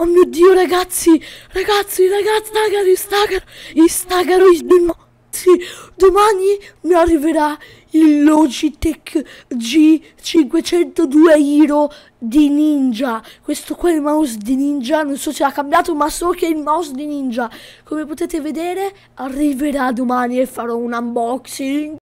Oh mio Dio, ragazzi, ragazzi, ragazzi, stagaro, staccano, staccano, no. Sì, domani mi arriverà il Logitech G502 Hero di Ninja. Questo qua è il mouse di Ninja, non so se l'ha cambiato, ma so che è il mouse di Ninja. Come potete vedere, arriverà domani e farò un unboxing.